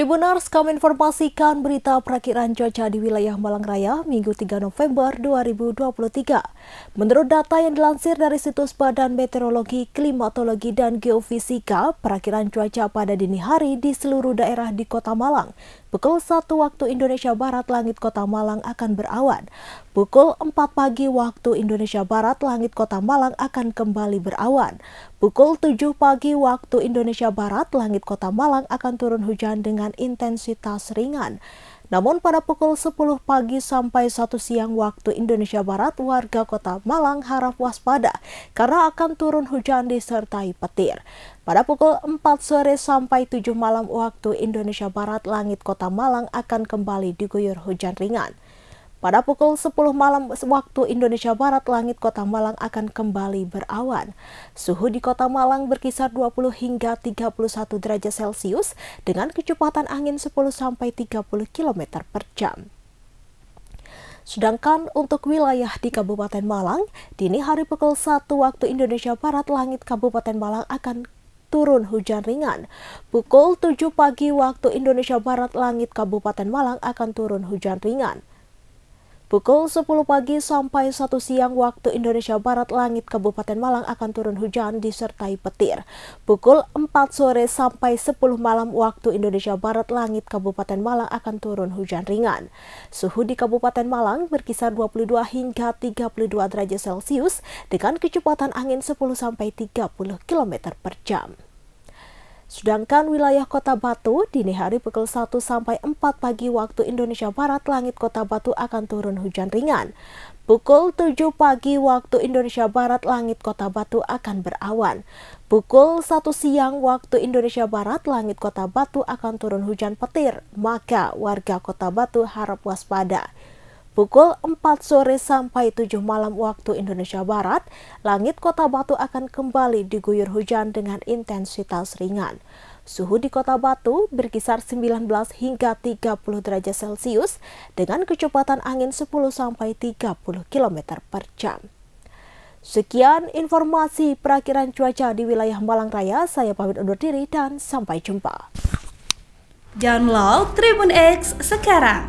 Tribunars, kami informasikan berita perakiran cuaca di wilayah Malang Raya Minggu 3 November 2023. Menurut data yang dilansir dari situs Badan Meteorologi, Klimatologi, dan Geofisika, perakiran cuaca pada dini hari di seluruh daerah di Kota Malang. Pukul 1 waktu Indonesia Barat, langit Kota Malang akan berawan. Pukul 4 pagi waktu Indonesia Barat, langit Kota Malang akan kembali berawan. Pukul 7 pagi waktu Indonesia Barat, langit kota Malang akan turun hujan dengan intensitas ringan. Namun pada pukul 10 pagi sampai 1 siang waktu Indonesia Barat, warga kota Malang harap waspada karena akan turun hujan disertai petir. Pada pukul 4 sore sampai 7 malam waktu Indonesia Barat, langit kota Malang akan kembali diguyur hujan ringan. Pada pukul 10 malam waktu Indonesia Barat, langit kota Malang akan kembali berawan. Suhu di kota Malang berkisar 20 hingga 31 derajat Celcius dengan kecepatan angin 10-30 km per jam. Sedangkan untuk wilayah di Kabupaten Malang, dini hari pukul 1 waktu Indonesia Barat, langit Kabupaten Malang akan turun hujan ringan. Pukul 7 pagi waktu Indonesia Barat, langit Kabupaten Malang akan turun hujan ringan. Pukul 10 pagi sampai 1 siang waktu Indonesia Barat langit Kabupaten Malang akan turun hujan disertai petir. Pukul 4 sore sampai 10 malam waktu Indonesia Barat langit Kabupaten Malang akan turun hujan ringan. Suhu di Kabupaten Malang berkisar 22 hingga 32 derajat Celcius dengan kecepatan angin 10 sampai 30 km per jam. Sedangkan wilayah Kota Batu, dini hari pukul 1 sampai 4 pagi waktu Indonesia Barat, langit Kota Batu akan turun hujan ringan. Pukul 7 pagi waktu Indonesia Barat, langit Kota Batu akan berawan. Pukul 1 siang waktu Indonesia Barat, langit Kota Batu akan turun hujan petir. Maka warga Kota Batu harap waspada. Pukul 4 sore sampai 7 malam waktu Indonesia Barat, langit kota Batu akan kembali diguyur hujan dengan intensitas ringan. Suhu di kota Batu berkisar 19 hingga 30 derajat Celcius dengan kecepatan angin 10 sampai 30 km per jam. Sekian informasi perakiran cuaca di wilayah Malang Raya. Saya pamit undur diri dan sampai jumpa. Download Tribun X sekarang